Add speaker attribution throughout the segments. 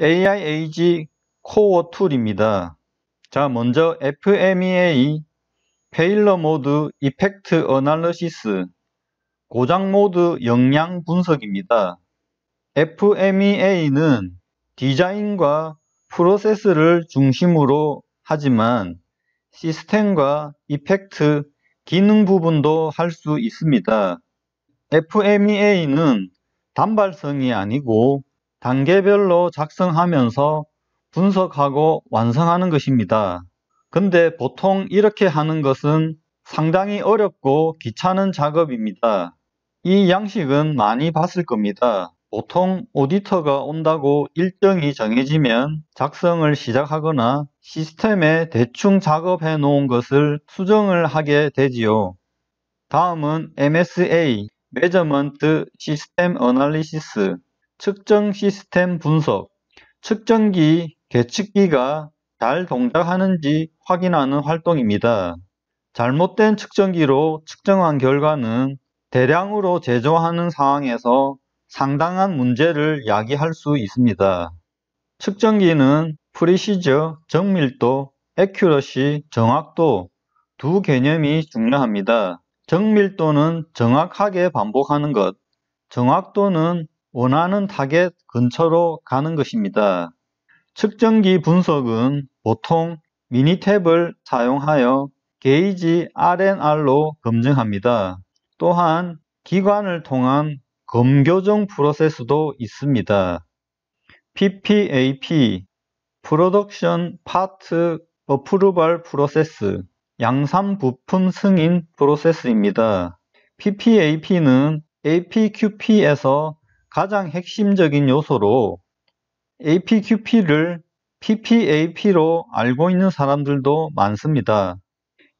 Speaker 1: AIAG 코어 툴입니다. 자, 먼저 FMEA 페일러 모드 이펙트 어널리시스 고장 모드 영향 분석입니다. FMEA는 디자인과 프로세스를 중심으로 하지만 시스템과 이펙트, 기능 부분도 할 수 있습니다. FMEA는 단발성이 아니고 단계별로 작성하면서 분석하고 완성하는 것입니다. 근데 보통 이렇게 하는 것은 상당히 어렵고 귀찮은 작업입니다. 이 양식은 많이 봤을 겁니다. 보통 오디터가 온다고 일정이 정해지면 작성을 시작하거나 시스템에 대충 작업해 놓은 것을 수정을 하게 되지요. 다음은 MSA, Measurement System Analysis 측정 시스템 분석, 측정기, 계측기가 잘 동작하는지 확인하는 활동입니다. 잘못된 측정기로 측정한 결과는 대량으로 제조하는 상황에서 상당한 문제를 야기할 수 있습니다. 측정기는 프리시저, 정밀도, 에큐러시, 정확도 두 개념이 중요합니다. 정밀도는 정확하게 반복하는 것, 정확도는 원하는 타겟 근처로 가는 것입니다. 측정기 분석은 보통 미니탭을 사용하여 게이지 RNR로 검증합니다. 또한 기관을 통한 검교정 프로세스도 있습니다. PPAP (Production Part Approval Process) 양산 부품 승인 프로세스입니다. PPAP는 APQP에서 가장 핵심적인 요소로 APQP를 PPAP로 알고 있는 사람들도 많습니다.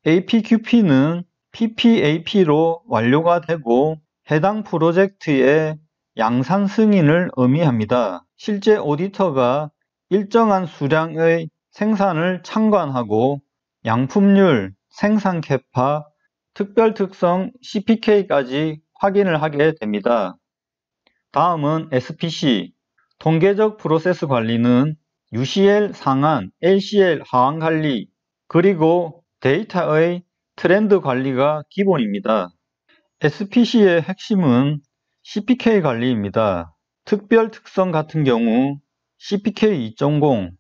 Speaker 1: APQP는 PPAP로 완료가 되고 해당 프로젝트의 양산 승인을 의미합니다. 실제 오디터가 일정한 수량의 생산을 참관하고 양품률, 생산 캐파, 특별 특성 CPK까지 확인을 하게 됩니다. 다음은 SPC 통계적 프로세스 관리는 UCL 상한, LCL 하한 관리, 그리고 데이터의 트렌드 관리가 기본입니다. SPC의 핵심은 CPK 관리입니다. 특별 특성 같은 경우 CPK 2.0,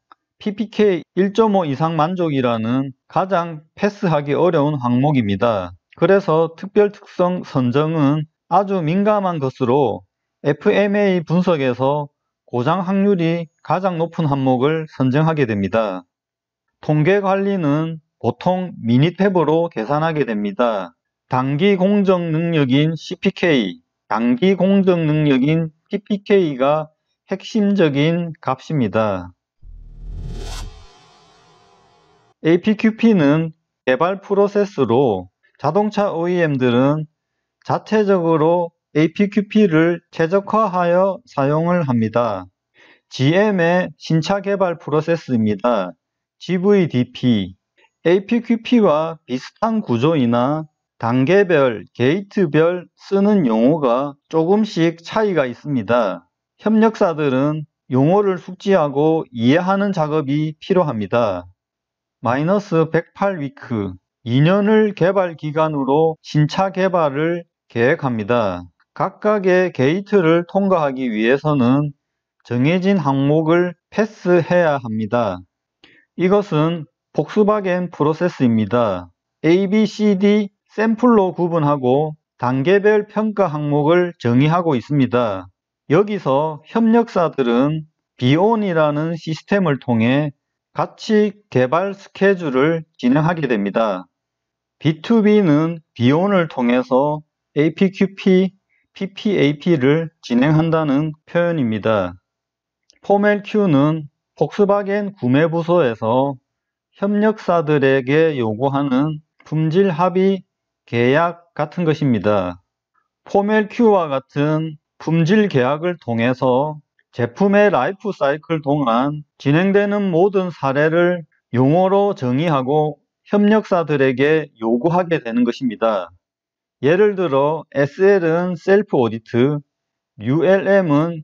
Speaker 1: PPK 1.5 이상 만족이라는 가장 패스하기 어려운 항목입니다. 그래서 특별 특성 선정은 아주 민감한 것으로 FMA 분석에서 고장 확률이 가장 높은 항목을 선정하게 됩니다. 통계 관리는 보통 미니탭으로 계산하게 됩니다. 단기 공정 능력인 CPK, 단기 공정 능력인 PPK가 핵심적인 값입니다. APQP는 개발 프로세스로 자동차 OEM들은 자체적으로 APQP를 최적화하여 사용을 합니다. GM의 신차 개발 프로세스입니다. GVDP APQP와 비슷한 구조이나 단계별, 게이트별 쓰는 용어가 조금씩 차이가 있습니다. 협력사들은 용어를 숙지하고 이해하는 작업이 필요합니다. 마이너스 108위크 2년을 개발 기간으로 신차 개발을 계획합니다. 각각의 게이트를 통과하기 위해서는 정해진 항목을 패스해야 합니다. 이것은 복수바겐 프로세스입니다. A, B, C, D 샘플로 구분하고 단계별 평가 항목을 정의하고 있습니다. 여기서 협력사들은 비온이라는 시스템을 통해 같이 개발 스케줄을 진행하게 됩니다. B2B는 비온을 통해서 APQP PPAP를 진행한다는 표현입니다. 포멜큐는 폭스바겐 구매 부서에서 협력사들에게 요구하는 품질 합의 계약 같은 것입니다. 포멜큐와 같은 품질 계약을 통해서 제품의 라이프 사이클 동안 진행되는 모든 사례를 용어로 정의하고 협력사들에게 요구하게 되는 것입니다. 예를 들어 SL은 셀프 오디트, ULM은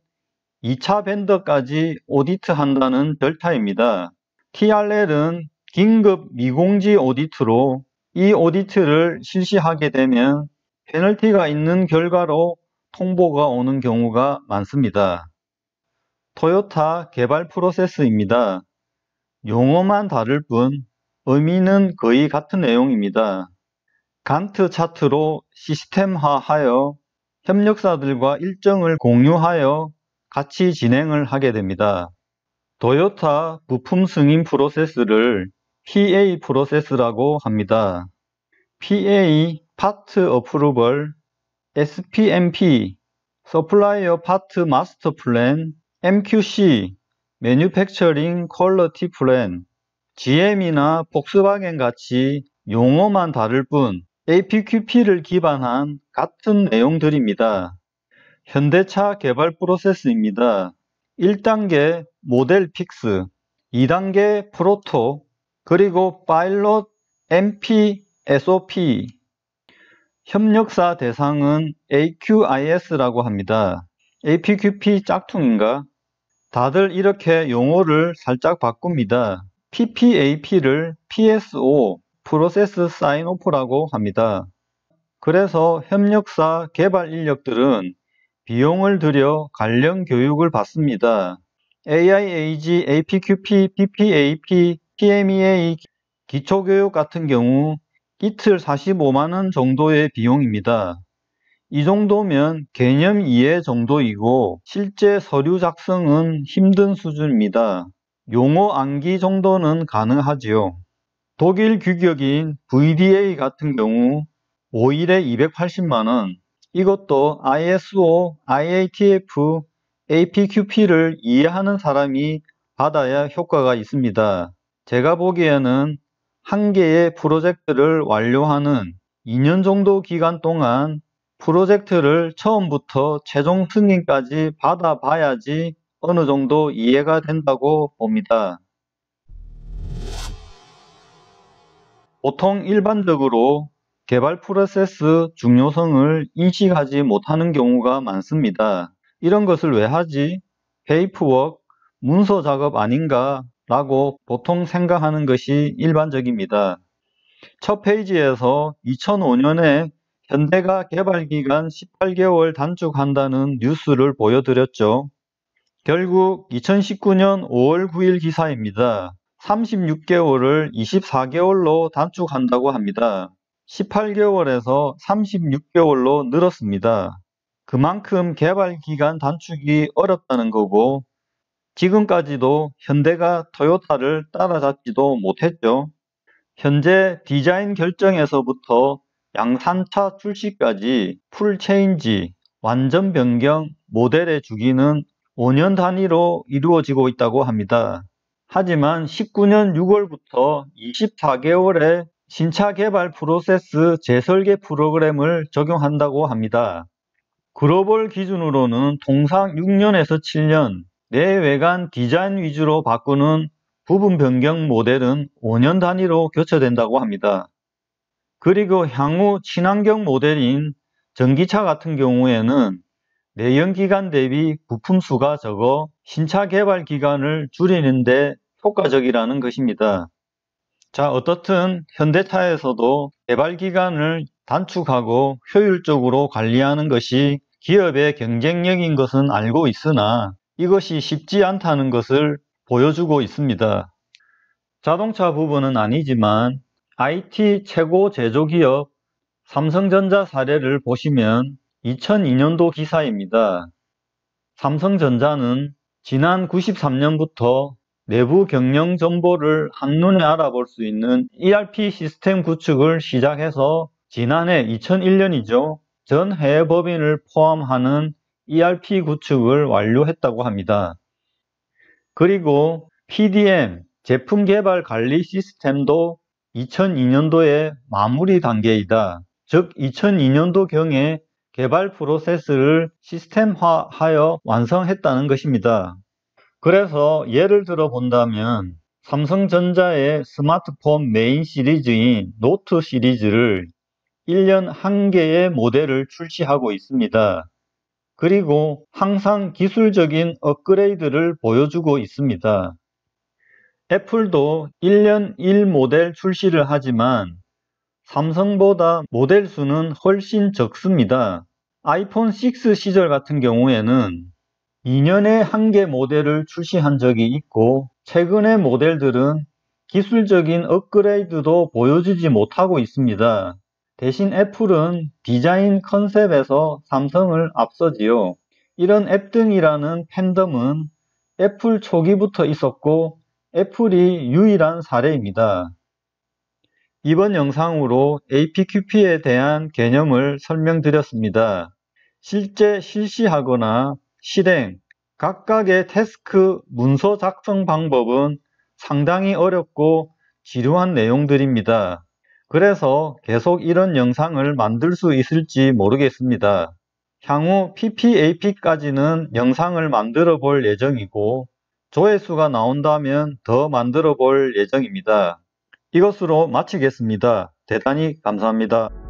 Speaker 1: 2차 벤더까지 오디트 한다는 델타입니다 TRL은 긴급 미공지 오디트로 이 오디트를 실시하게 되면 페널티가 있는 결과로 통보가 오는 경우가 많습니다. 토요타 개발 프로세스입니다. 용어만 다를 뿐 의미는 거의 같은 내용입니다. 간트 차트로 시스템화하여 협력사들과 일정을 공유하여 같이 진행을 하게 됩니다. 도요타 부품 승인 프로세스를 PA 프로세스라고 합니다. PA 파트 어프루벌 SPMP 서플라이어 파트 마스터 플랜 MQC 매뉴팩처링 퀄러티 플랜 GM이나 폭스바겐 같이 용어만 다를 뿐 APQP를 기반한 같은 내용들입니다. 현대차 개발 프로세스입니다. 1단계 모델 픽스, 2단계 프로토, 그리고 파일럿 MP, SOP. 협력사 대상은 AQIS라고 합니다. APQP 짝퉁인가? 다들 이렇게 용어를 살짝 바꿉니다. PPAP를 PSO, 프로세스 사인오프라고 합니다. 그래서 협력사 개발 인력들은 비용을 들여 관련 교육을 받습니다. AIAG, APQP, PPAP, PMEA 기초교육 같은 경우 이틀 45만원 정도의 비용입니다. 이 정도면 개념 이해 정도이고 실제 서류 작성은 힘든 수준입니다. 용어 암기 정도는 가능하지요. 독일 규격인 VDA 같은 경우 5일에 280만원, 이것도 ISO, IATF, APQP를 이해하는 사람이 받아야 효과가 있습니다. 제가 보기에는 한 개의 프로젝트를 완료하는 2년 정도 기간 동안 프로젝트를 처음부터 최종 승인까지 받아봐야지 어느 정도 이해가 된다고 봅니다. 보통 일반적으로 개발 프로세스 중요성을 인식하지 못하는 경우가 많습니다. 이런 것을 왜 하지? 페이프웍, 문서 작업 아닌가? 라고 보통 생각하는 것이 일반적입니다. 첫 페이지에서 2005년에 현대가 개발기간 18개월 단축한다는 뉴스를 보여드렸죠. 결국 2019년 5월 9일 기사입니다. 36개월을 24개월로 단축한다고 합니다. 18개월에서 36개월로 늘었습니다. 그만큼 개발 기간 단축이 어렵다는 거고 지금까지도 현대가 토요타를 따라잡지도 못했죠. 현재 디자인 결정에서부터 양산차 출시까지 풀 체인지, 완전 변경, 모델의 주기는 5년 단위로 이루어지고 있다고 합니다. 하지만 19년 6월부터 24개월의 신차 개발 프로세스 재설계 프로그램을 적용한다고 합니다. 글로벌 기준으로는 통상 6년에서 7년, 내외관 디자인 위주로 바꾸는 부분 변경 모델은 5년 단위로 교체된다고 합니다. 그리고 향후 친환경 모델인 전기차 같은 경우에는 내연기관 대비 부품 수가 적어 신차 개발 기간을 줄이는데 효과적이라는 것입니다. 자, 어떻든 현대차에서도 개발 기간을 단축하고 효율적으로 관리하는 것이 기업의 경쟁력인 것은 알고 있으나 이것이 쉽지 않다는 것을 보여주고 있습니다. 자동차 부분은 아니지만 IT 최고 제조기업 삼성전자 사례를 보시면 2002년도 기사입니다. 삼성전자는 지난 93년부터 내부 경영 정보를 한눈에 알아볼 수 있는 ERP 시스템 구축을 시작해서 지난해 2001년이죠. 전 해외 법인을 포함하는 ERP 구축을 완료했다고 합니다. 그리고 PDM, 제품 개발 관리 시스템도 2002년도에 마무리 단계이다. 즉 2002년도경에 개발 프로세스를 시스템화하여 완성했다는 것입니다. 그래서 예를 들어 본다면 삼성전자의 스마트폰 메인 시리즈인 노트 시리즈를 1년 1개의 모델을 출시하고 있습니다. 그리고 항상 기술적인 업그레이드를 보여주고 있습니다. 애플도 1년 1모델 출시를 하지만 삼성보다 모델 수는 훨씬 적습니다. 아이폰 6 시절 같은 경우에는 2년에 한 개 모델을 출시한 적이 있고 최근의 모델들은 기술적인 업그레이드도 보여주지 못하고 있습니다. 대신 애플은 디자인 컨셉에서 삼성을 앞서지요. 이런 앱 등이라는 팬덤은 애플 초기부터 있었고 애플이 유일한 사례입니다. 이번 영상으로 APQP에 대한 개념을 설명드렸습니다. 실제 실시하거나 실행, 각각의 태스크 문서 작성 방법은 상당히 어렵고 지루한 내용들입니다. 그래서 계속 이런 영상을 만들 수 있을지 모르겠습니다. 향후 PPAP까지는 영상을 만들어 볼 예정이고 조회수가 나온다면 더 만들어 볼 예정입니다. 이것으로 마치겠습니다. 대단히 감사합니다.